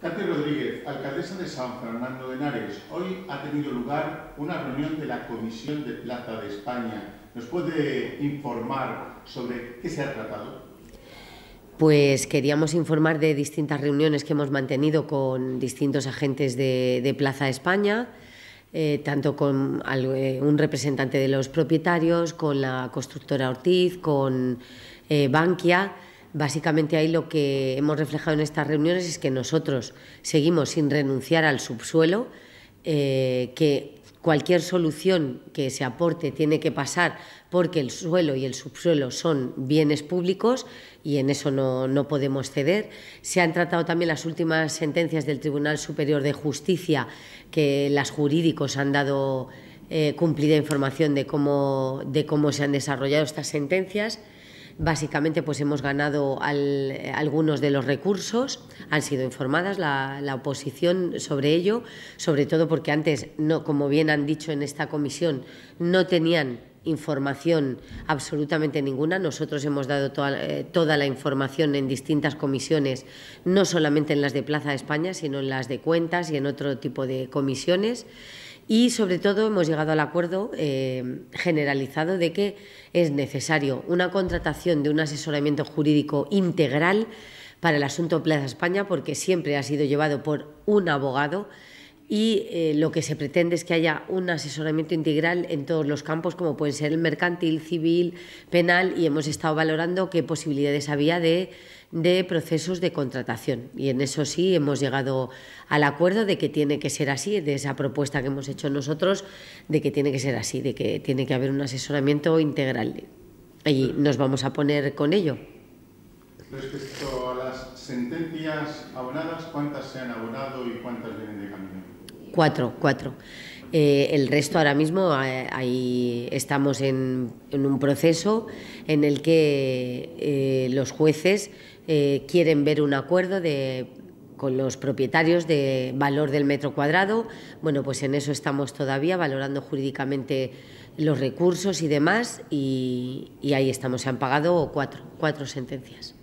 Cate Rodríguez, alcaldesa de San Fernando de Henares, hoy ha tenido lugar una reunión de la Comisión de Plaza de España. ¿Nos puede informar sobre qué se ha tratado? pues queríamos informar de distintas reuniones que hemos mantenido con distintos agentes de, de España, eh, tanto con eh, un representante de los propietarios, con la constructora Ortiz, con eh, Bankia Básicamente ahí lo que hemos reflejado en estas reuniones es que nosotros seguimos sin renunciar al subsuelo, eh, que cualquier solución que se aporte tiene que pasar porque el suelo y el subsuelo son bienes públicos y en eso no, podemos ceder. Se han tratado también las últimas sentencias del Tribunal Superior de Justicia que las jurídicos han dado eh, cumplida información de cómo, de cómo se han desarrollado estas sentencias. Básicamente, pues hemos ganado algunos de los recursos, han sido informadas la, oposición sobre ello, sobre todo porque antes, no, como bien han dicho en esta comisión, no tenían información absolutamente ninguna. Nosotros hemos dado toda, eh, toda, la información en distintas comisiones, no solamente en las de Plaza de España, sino en las de cuentas y en otro tipo de comisiones y sobre todo hemos llegado al acuerdo eh, generalizado de que es necesario una contratación de un asesoramiento jurídico integral para el asunto Plaza España porque siempre ha sido llevado por un abogado y eh, lo que se pretende es que haya un asesoramiento integral en todos los campos, como pueden ser el mercantil, civil, penal, y hemos estado valorando qué posibilidades había de, de procesos de contratación. Y en eso sí hemos llegado al acuerdo de que tiene que ser así, de esa propuesta que hemos hecho nosotros, de que tiene que ser así, de que tiene que haber un asesoramiento integral. Y nos vamos a poner con ello. Respecto a las sentencias abonadas, ¿cuántas se han abonado y cuántas vienen de Cuatro, cuatro. Eh, el resto ahora mismo eh, estamos en, un proceso en el que eh, los jueces quieren ver un acuerdo de, con los propietarios de valor del metro cuadrado. Bueno, pues en eso estamos todavía valorando jurídicamente los recursos y demás y, y ahí estamos. Se han pagado cuatro, cuatro sentencias.